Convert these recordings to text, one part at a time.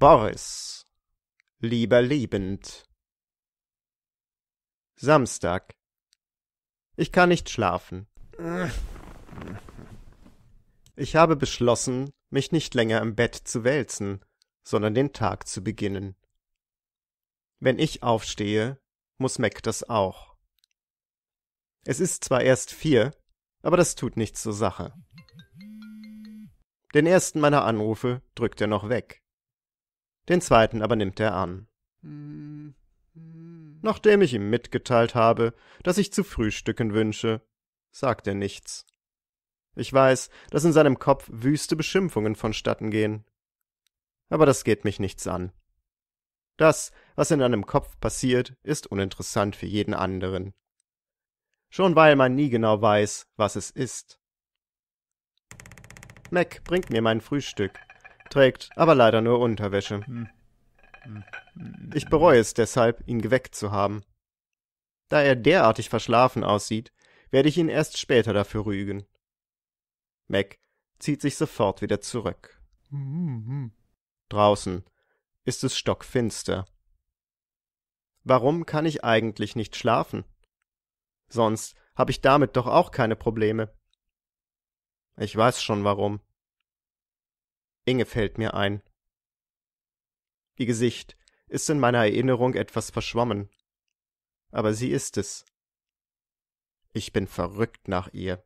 Boris, lieber liebend, Samstag. Ich kann nicht schlafen. Ich habe beschlossen, mich nicht länger im Bett zu wälzen, sondern den Tag zu beginnen. Wenn ich aufstehe, muss Mac das auch. Es ist zwar erst vier, aber das tut nichts zur Sache. Den ersten meiner Anrufe drückt er noch weg. Den zweiten aber nimmt er an. Hm. Nachdem ich ihm mitgeteilt habe, dass ich zu frühstücken wünsche, sagt er nichts. Ich weiß, dass in seinem Kopf wüste Beschimpfungen vonstatten gehen. Aber das geht mich nichts an. Das, was in einem Kopf passiert, ist uninteressant für jeden anderen. Schon weil man nie genau weiß, was es ist. Mac bringt mir mein Frühstück, trägt aber leider nur Unterwäsche. Hm. Hm. Ich bereue es deshalb, ihn geweckt zu haben. Da er derartig verschlafen aussieht, werde ich ihn erst später dafür rügen. Mac zieht sich sofort wieder zurück. Draußen ist es stockfinster. Warum kann ich eigentlich nicht schlafen? Sonst habe ich damit doch auch keine Probleme. Ich weiß schon warum. Inge fällt mir ein. Ihr Gesicht ist in meiner Erinnerung etwas verschwommen. Aber sie ist es. Ich bin verrückt nach ihr.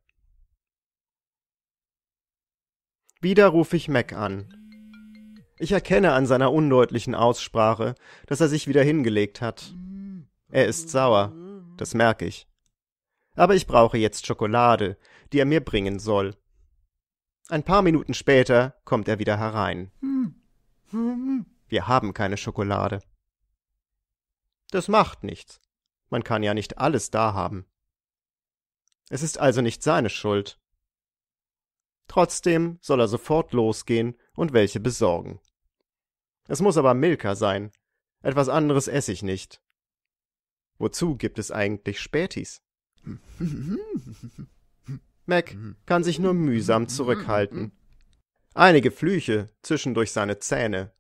Wieder rufe ich Mac an. Ich erkenne an seiner undeutlichen Aussprache, dass er sich wieder hingelegt hat. Er ist sauer, das merke ich. Aber ich brauche jetzt Schokolade, die er mir bringen soll. Ein paar Minuten später kommt er wieder herein. Hm. Hm. Wir haben keine Schokolade. Das macht nichts. Man kann ja nicht alles da haben. Es ist also nicht seine Schuld. Trotzdem soll er sofort losgehen und welche besorgen. Es muss aber Milka sein. Etwas anderes esse ich nicht. Wozu gibt es eigentlich Spätis? Mac kann sich nur mühsam zurückhalten. Einige Flüche zischen durch seine Zähne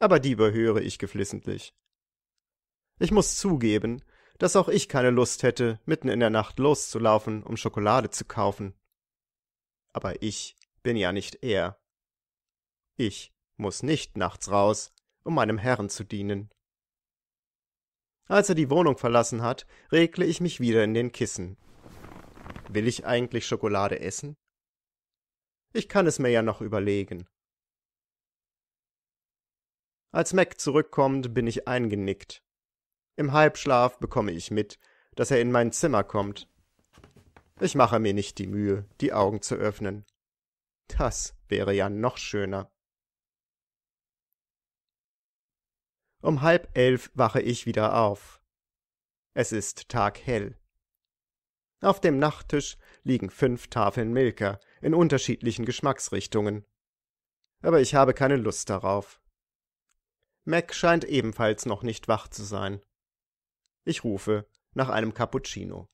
aber die überhöre ich geflissentlich. Ich muß zugeben, dass auch ich keine Lust hätte, mitten in der Nacht loszulaufen, um Schokolade zu kaufen. Aber ich bin ja nicht er. Ich muß nicht nachts raus, um meinem Herrn zu dienen. Als er die Wohnung verlassen hat, regle ich mich wieder in den Kissen. Will ich eigentlich Schokolade essen? Ich kann es mir ja noch überlegen. Als Mac zurückkommt, bin ich eingenickt. Im Halbschlaf bekomme ich mit, dass er in mein Zimmer kommt. Ich mache mir nicht die Mühe, die Augen zu öffnen. Das wäre ja noch schöner. Um halb elf wache ich wieder auf. Es ist taghell. Auf dem Nachttisch liegen fünf Tafeln Milka in unterschiedlichen Geschmacksrichtungen. Aber ich habe keine Lust darauf. Mac scheint ebenfalls noch nicht wach zu sein. Ich rufe nach einem Cappuccino.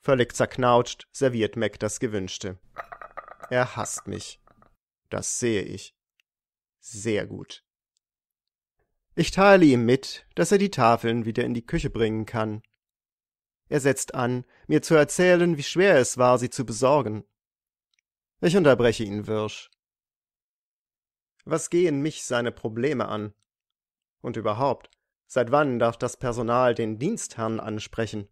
Völlig zerknautscht serviert Mac das Gewünschte. Er hasst mich. Das sehe ich. Sehr gut. Ich teile ihm mit, dass er die Tafeln wieder in die Küche bringen kann. Er setzt an, mir zu erzählen, wie schwer es war, sie zu besorgen. Ich unterbreche ihn wirsch. Was gehen mich seine Probleme an? Und überhaupt, seit wann darf das Personal den Dienstherrn ansprechen?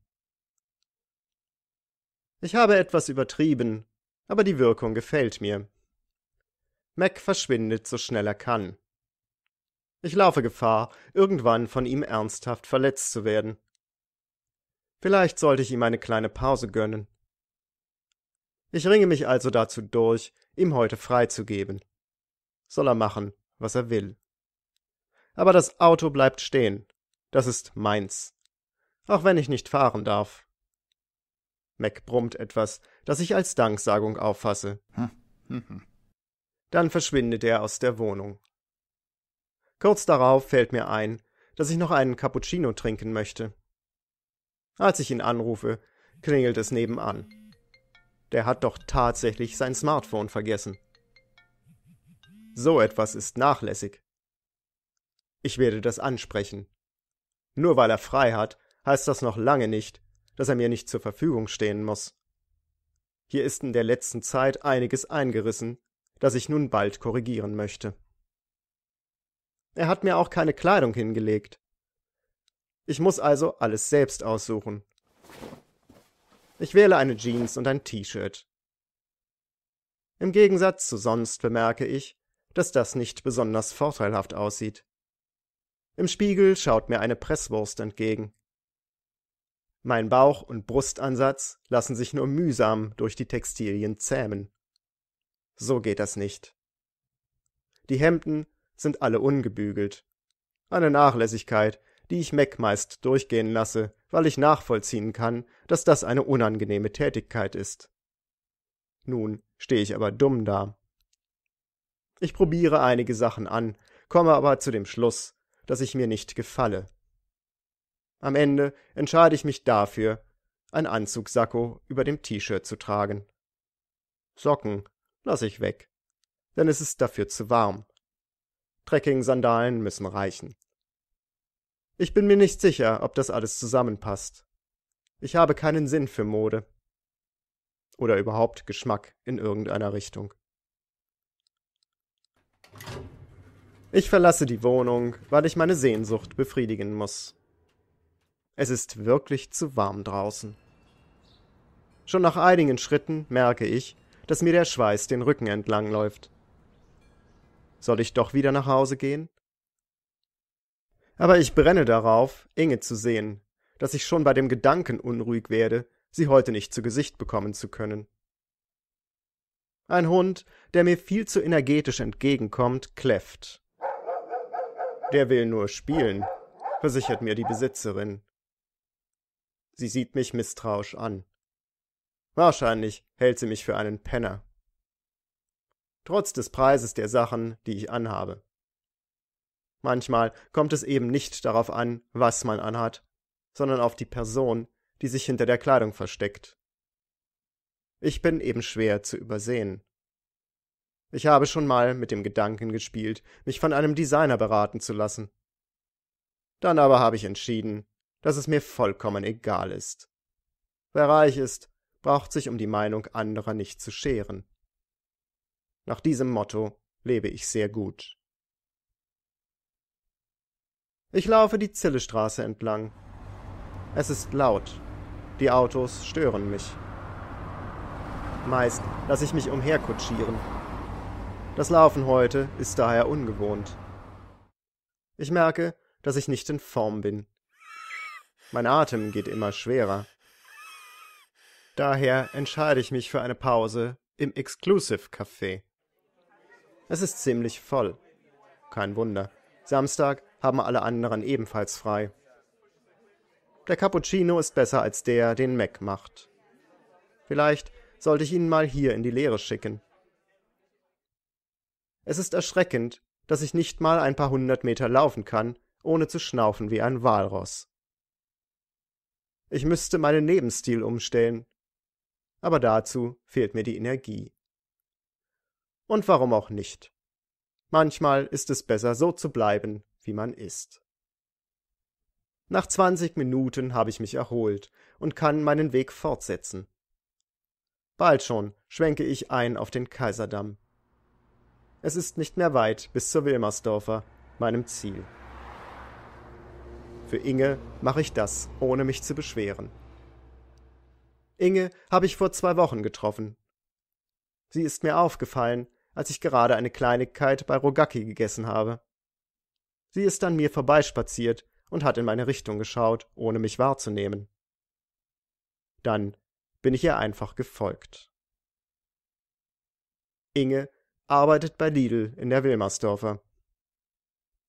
Ich habe etwas übertrieben, aber die Wirkung gefällt mir. Mac verschwindet so schnell er kann. Ich laufe Gefahr, irgendwann von ihm ernsthaft verletzt zu werden. Vielleicht sollte ich ihm eine kleine Pause gönnen. Ich ringe mich also dazu durch, ihm heute freizugeben soll er machen, was er will. Aber das Auto bleibt stehen. Das ist meins. Auch wenn ich nicht fahren darf. Mac brummt etwas, das ich als Danksagung auffasse. Hm, hm, hm. Dann verschwindet er aus der Wohnung. Kurz darauf fällt mir ein, dass ich noch einen Cappuccino trinken möchte. Als ich ihn anrufe, klingelt es nebenan. Der hat doch tatsächlich sein Smartphone vergessen. So etwas ist nachlässig. Ich werde das ansprechen. Nur weil er frei hat, heißt das noch lange nicht, dass er mir nicht zur Verfügung stehen muss. Hier ist in der letzten Zeit einiges eingerissen, das ich nun bald korrigieren möchte. Er hat mir auch keine Kleidung hingelegt. Ich muss also alles selbst aussuchen. Ich wähle eine Jeans und ein T-Shirt. Im Gegensatz zu sonst bemerke ich, dass das nicht besonders vorteilhaft aussieht. Im Spiegel schaut mir eine Presswurst entgegen. Mein Bauch und Brustansatz lassen sich nur mühsam durch die Textilien zähmen. So geht das nicht. Die Hemden sind alle ungebügelt. Eine Nachlässigkeit, die ich Mac meist durchgehen lasse, weil ich nachvollziehen kann, dass das eine unangenehme Tätigkeit ist. Nun stehe ich aber dumm da. Ich probiere einige Sachen an, komme aber zu dem Schluss, dass ich mir nicht gefalle. Am Ende entscheide ich mich dafür, ein Anzugsakko über dem T-Shirt zu tragen. Socken lasse ich weg, denn es ist dafür zu warm. Trekking-Sandalen müssen reichen. Ich bin mir nicht sicher, ob das alles zusammenpasst. Ich habe keinen Sinn für Mode. Oder überhaupt Geschmack in irgendeiner Richtung. Ich verlasse die Wohnung, weil ich meine Sehnsucht befriedigen muss. Es ist wirklich zu warm draußen. Schon nach einigen Schritten merke ich, dass mir der Schweiß den Rücken entlangläuft. Soll ich doch wieder nach Hause gehen? Aber ich brenne darauf, Inge zu sehen, dass ich schon bei dem Gedanken unruhig werde, sie heute nicht zu Gesicht bekommen zu können. Ein Hund, der mir viel zu energetisch entgegenkommt, kläfft. Der will nur spielen, versichert mir die Besitzerin. Sie sieht mich misstrauisch an. Wahrscheinlich hält sie mich für einen Penner. Trotz des Preises der Sachen, die ich anhabe. Manchmal kommt es eben nicht darauf an, was man anhat, sondern auf die Person, die sich hinter der Kleidung versteckt. Ich bin eben schwer zu übersehen. Ich habe schon mal mit dem Gedanken gespielt, mich von einem Designer beraten zu lassen. Dann aber habe ich entschieden, dass es mir vollkommen egal ist. Wer reich ist, braucht sich um die Meinung anderer nicht zu scheren. Nach diesem Motto lebe ich sehr gut. Ich laufe die Zillestraße entlang. Es ist laut. Die Autos stören mich. Meist lasse ich mich umherkutschieren. Das Laufen heute ist daher ungewohnt. Ich merke, dass ich nicht in Form bin. Mein Atem geht immer schwerer. Daher entscheide ich mich für eine Pause im Exclusive Café. Es ist ziemlich voll. Kein Wunder. Samstag haben alle anderen ebenfalls frei. Der Cappuccino ist besser als der, den Mac macht. Vielleicht sollte ich ihn mal hier in die Lehre schicken. Es ist erschreckend, dass ich nicht mal ein paar hundert Meter laufen kann, ohne zu schnaufen wie ein Walross. Ich müsste meinen Lebensstil umstellen, aber dazu fehlt mir die Energie. Und warum auch nicht? Manchmal ist es besser, so zu bleiben, wie man ist. Nach zwanzig Minuten habe ich mich erholt und kann meinen Weg fortsetzen. Bald schon schwenke ich ein auf den Kaiserdamm. Es ist nicht mehr weit bis zur Wilmersdorfer, meinem Ziel. Für Inge mache ich das, ohne mich zu beschweren. Inge habe ich vor zwei Wochen getroffen. Sie ist mir aufgefallen, als ich gerade eine Kleinigkeit bei Rogacki gegessen habe. Sie ist an mir vorbeispaziert und hat in meine Richtung geschaut, ohne mich wahrzunehmen. Dann bin ich ihr einfach gefolgt. Inge arbeitet bei Lidl in der Wilmersdorfer.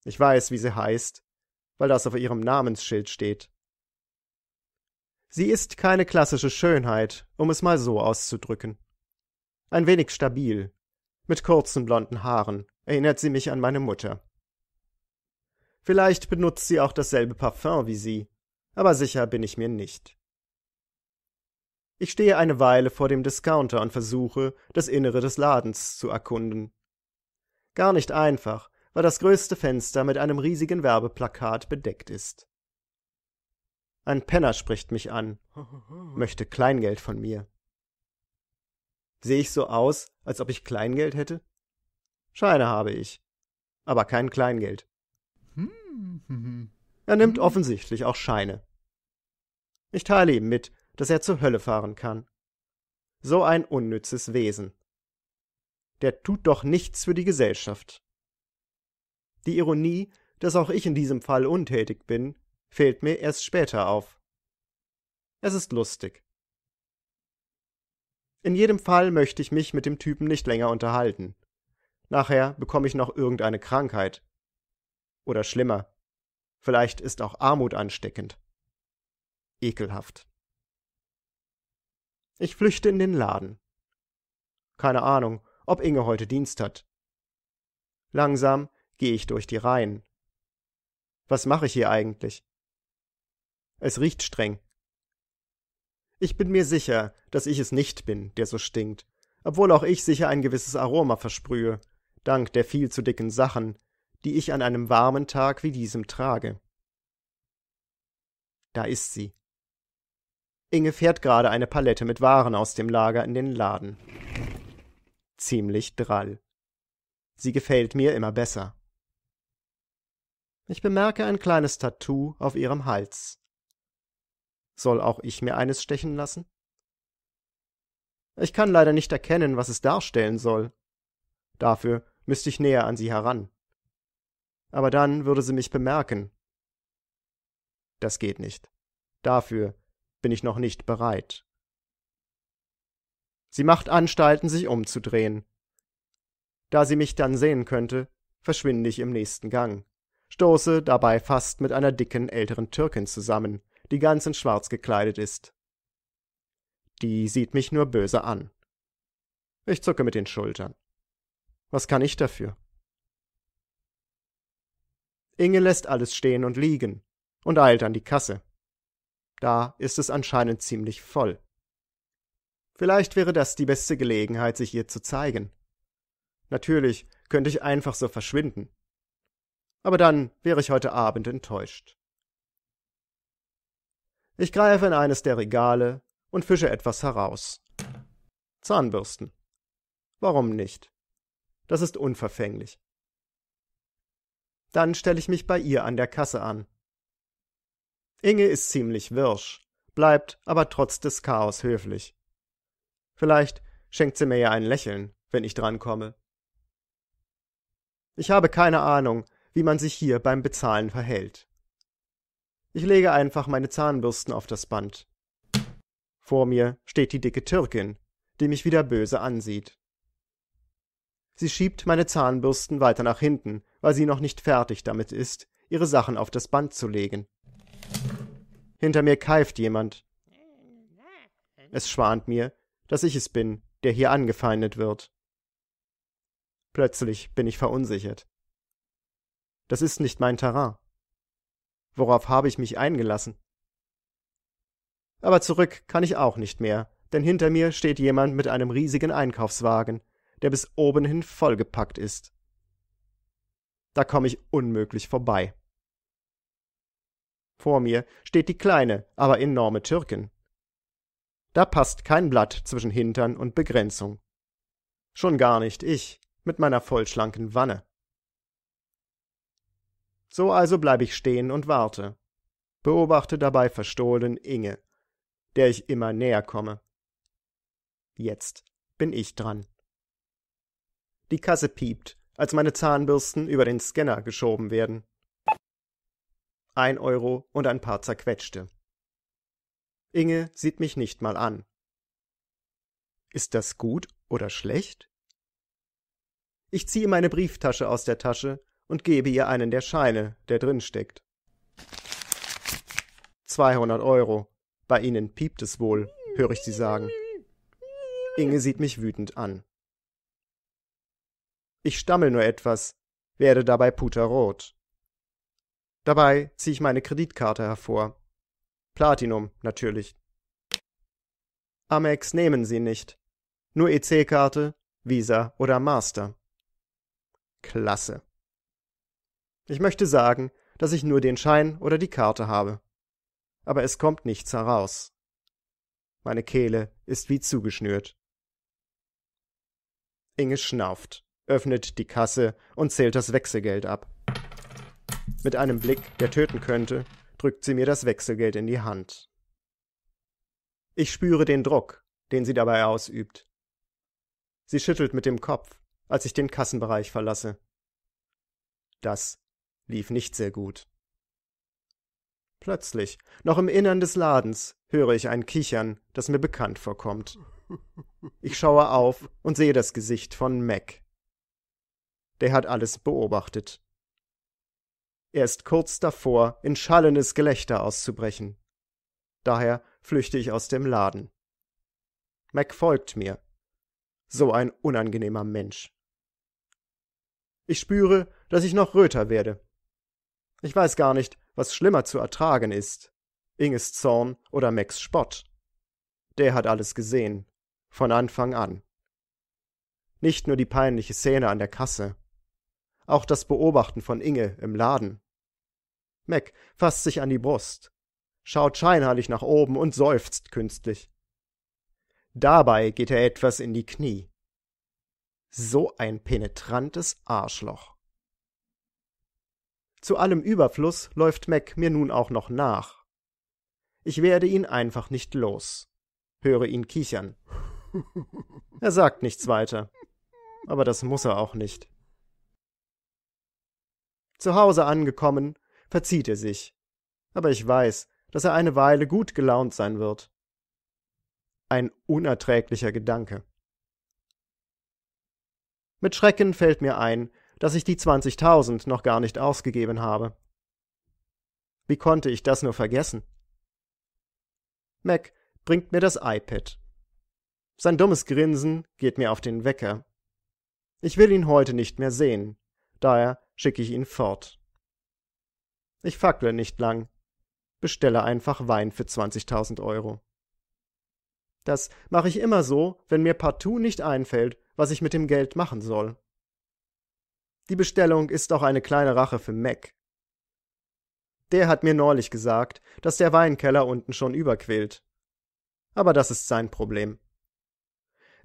Ich weiß, wie sie heißt, weil das auf ihrem Namensschild steht. Sie ist keine klassische Schönheit, um es mal so auszudrücken. Ein wenig stabil, mit kurzen blonden Haaren, erinnert sie mich an meine Mutter. Vielleicht benutzt sie auch dasselbe Parfum wie sie, aber sicher bin ich mir nicht. Ich stehe eine Weile vor dem Discounter und versuche, das Innere des Ladens zu erkunden. Gar nicht einfach, weil das größte Fenster mit einem riesigen Werbeplakat bedeckt ist. Ein Penner spricht mich an, möchte Kleingeld von mir. Sehe ich so aus, als ob ich Kleingeld hätte? Scheine habe ich, aber kein Kleingeld. Hm. Er nimmt offensichtlich auch Scheine. Ich teile ihm mit, dass er zur Hölle fahren kann. So ein unnützes Wesen. Der tut doch nichts für die Gesellschaft. Die Ironie, dass auch ich in diesem Fall untätig bin, fällt mir erst später auf. Es ist lustig. In jedem Fall möchte ich mich mit dem Typen nicht länger unterhalten. Nachher bekomme ich noch irgendeine Krankheit. Oder schlimmer. Vielleicht ist auch Armut ansteckend. Ekelhaft. Ich flüchte in den Laden. Keine Ahnung, ob Inge heute Dienst hat. Langsam gehe ich durch die Reihen. Was mache ich hier eigentlich? Es riecht streng. Ich bin mir sicher, dass ich es nicht bin, der so stinkt, obwohl auch ich sicher ein gewisses Aroma versprühe, dank der viel zu dicken Sachen, die ich an einem warmen Tag wie diesem trage. Da ist sie. Inge fährt gerade eine Palette mit Waren aus dem Lager in den Laden. Ziemlich drall. Sie gefällt mir immer besser. Ich bemerke ein kleines Tattoo auf ihrem Hals. Soll auch ich mir eines stechen lassen? Ich kann leider nicht erkennen, was es darstellen soll. Dafür müsste ich näher an sie heran. Aber dann würde sie mich bemerken. Das geht nicht. Dafür bin ich noch nicht bereit. Sie macht Anstalten, sich umzudrehen. Da sie mich dann sehen könnte, verschwinde ich im nächsten Gang, stoße dabei fast mit einer dicken älteren Türkin zusammen, die ganz in Schwarz gekleidet ist. Die sieht mich nur böse an. Ich zucke mit den Schultern. Was kann ich dafür? Inge lässt alles stehen und liegen und eilt an die Kasse. Da ist es anscheinend ziemlich voll. Vielleicht wäre das die beste Gelegenheit, sich ihr zu zeigen. Natürlich könnte ich einfach so verschwinden. Aber dann wäre ich heute Abend enttäuscht. Ich greife in eines der Regale und fische etwas heraus. Zahnbürsten. Warum nicht? Das ist unverfänglich. Dann stelle ich mich bei ihr an der Kasse an Inge ist ziemlich wirsch, bleibt aber trotz des Chaos höflich. Vielleicht schenkt sie mir ja ein Lächeln, wenn ich drankomme. Ich habe keine Ahnung, wie man sich hier beim Bezahlen verhält. Ich lege einfach meine Zahnbürsten auf das Band. Vor mir steht die dicke Türkin, die mich wieder böse ansieht. Sie schiebt meine Zahnbürsten weiter nach hinten, weil sie noch nicht fertig damit ist, ihre Sachen auf das Band zu legen. Hinter mir keift jemand. Es schwant mir, dass ich es bin, der hier angefeindet wird. Plötzlich bin ich verunsichert. Das ist nicht mein Terrain. Worauf habe ich mich eingelassen? Aber zurück kann ich auch nicht mehr, denn hinter mir steht jemand mit einem riesigen Einkaufswagen, der bis oben hin vollgepackt ist. Da komme ich unmöglich vorbei. Vor mir steht die kleine, aber enorme Türkin. Da passt kein Blatt zwischen Hintern und Begrenzung. Schon gar nicht ich mit meiner vollschlanken Wanne. So also bleibe ich stehen und warte, beobachte dabei verstohlen Inge, der ich immer näher komme. Jetzt bin ich dran. Die Kasse piept, als meine Zahnbürsten über den Scanner geschoben werden ein Euro und ein paar zerquetschte. Inge sieht mich nicht mal an. Ist das gut oder schlecht? Ich ziehe meine Brieftasche aus der Tasche und gebe ihr einen der Scheine, der drin steckt. 200 Euro. Bei Ihnen piept es wohl, höre ich sie sagen. Inge sieht mich wütend an. Ich stammel nur etwas, werde dabei puterrot. Dabei ziehe ich meine Kreditkarte hervor. Platinum, natürlich. Amex nehmen sie nicht. Nur EC-Karte, Visa oder Master. Klasse. Ich möchte sagen, dass ich nur den Schein oder die Karte habe. Aber es kommt nichts heraus. Meine Kehle ist wie zugeschnürt. Inge schnauft, öffnet die Kasse und zählt das Wechselgeld ab. Mit einem Blick, der töten könnte, drückt sie mir das Wechselgeld in die Hand. Ich spüre den Druck, den sie dabei ausübt. Sie schüttelt mit dem Kopf, als ich den Kassenbereich verlasse. Das lief nicht sehr gut. Plötzlich, noch im Innern des Ladens, höre ich ein Kichern, das mir bekannt vorkommt. Ich schaue auf und sehe das Gesicht von Mac. Der hat alles beobachtet. Er ist kurz davor, in schallendes Gelächter auszubrechen. Daher flüchte ich aus dem Laden. Mac folgt mir. So ein unangenehmer Mensch. Ich spüre, dass ich noch röter werde. Ich weiß gar nicht, was schlimmer zu ertragen ist. Inges Zorn oder Macs Spott. Der hat alles gesehen. Von Anfang an. Nicht nur die peinliche Szene an der Kasse auch das Beobachten von Inge im Laden. Mac fasst sich an die Brust, schaut scheinheilig nach oben und seufzt künstlich. Dabei geht er etwas in die Knie. So ein penetrantes Arschloch. Zu allem Überfluss läuft Mac mir nun auch noch nach. Ich werde ihn einfach nicht los, höre ihn kichern. Er sagt nichts weiter, aber das muss er auch nicht. Zu Hause angekommen, verzieht er sich. Aber ich weiß, dass er eine Weile gut gelaunt sein wird. Ein unerträglicher Gedanke. Mit Schrecken fällt mir ein, dass ich die 20.000 noch gar nicht ausgegeben habe. Wie konnte ich das nur vergessen? Mac bringt mir das iPad. Sein dummes Grinsen geht mir auf den Wecker. Ich will ihn heute nicht mehr sehen, da er schicke ich ihn fort. Ich fackle nicht lang, bestelle einfach Wein für 20.000 Euro. Das mache ich immer so, wenn mir partout nicht einfällt, was ich mit dem Geld machen soll. Die Bestellung ist auch eine kleine Rache für Mac. Der hat mir neulich gesagt, dass der Weinkeller unten schon überquält. Aber das ist sein Problem.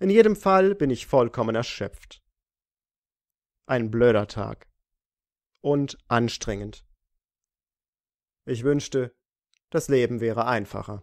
In jedem Fall bin ich vollkommen erschöpft. Ein blöder Tag und anstrengend. Ich wünschte, das Leben wäre einfacher.